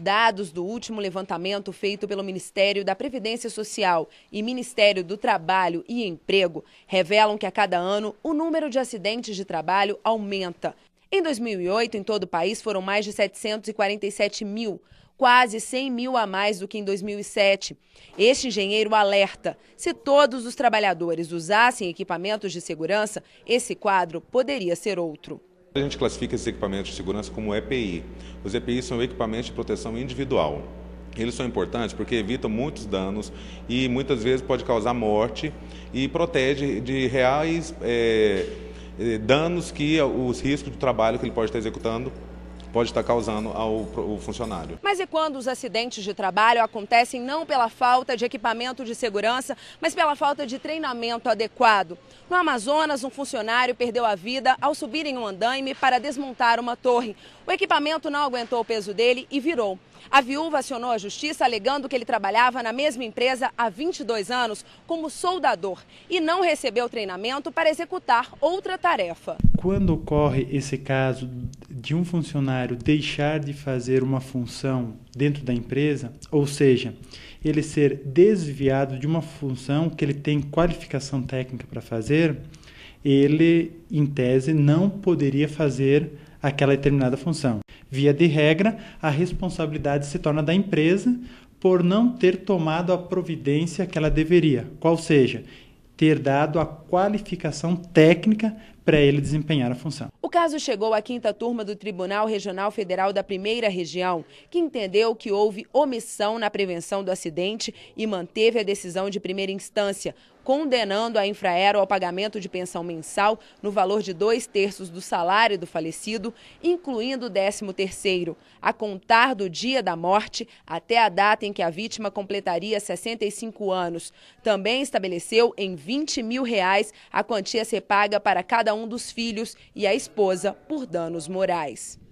Dados do último levantamento feito pelo Ministério da Previdência Social e Ministério do Trabalho e Emprego revelam que a cada ano o número de acidentes de trabalho aumenta. Em 2008, em todo o país, foram mais de 747 mil, quase 100 mil a mais do que em 2007. Este engenheiro alerta: se todos os trabalhadores usassem equipamentos de segurança, esse quadro poderia ser outro. A gente classifica esses equipamentos de segurança como EPI. Os EPIs são equipamentos de proteção individual. Eles são importantes porque evitam muitos danos e muitas vezes pode causar morte e protege de reais é, danos que os riscos de trabalho que ele pode estar executando pode estar causando ao, ao funcionário. Mas e quando os acidentes de trabalho acontecem não pela falta de equipamento de segurança, mas pela falta de treinamento adequado? No Amazonas, um funcionário perdeu a vida ao subir em um andaime para desmontar uma torre. O equipamento não aguentou o peso dele e virou. A viúva acionou a justiça alegando que ele trabalhava na mesma empresa há 22 anos como soldador e não recebeu treinamento para executar outra tarefa. Quando ocorre esse caso de um funcionário funcionário deixar de fazer uma função dentro da empresa, ou seja, ele ser desviado de uma função que ele tem qualificação técnica para fazer, ele, em tese, não poderia fazer aquela determinada função. Via de regra, a responsabilidade se torna da empresa por não ter tomado a providência que ela deveria, qual seja, ter dado a qualificação técnica para ele desempenhar a função. O caso chegou à quinta turma do Tribunal Regional Federal da Primeira Região, que entendeu que houve omissão na prevenção do acidente e manteve a decisão de primeira instância, condenando a Infraero ao pagamento de pensão mensal no valor de dois terços do salário do falecido, incluindo o décimo terceiro, a contar do dia da morte até a data em que a vítima completaria 65 anos. Também estabeleceu em 20 mil reais a quantia a ser paga para cada um dos filhos e a esposa por danos morais.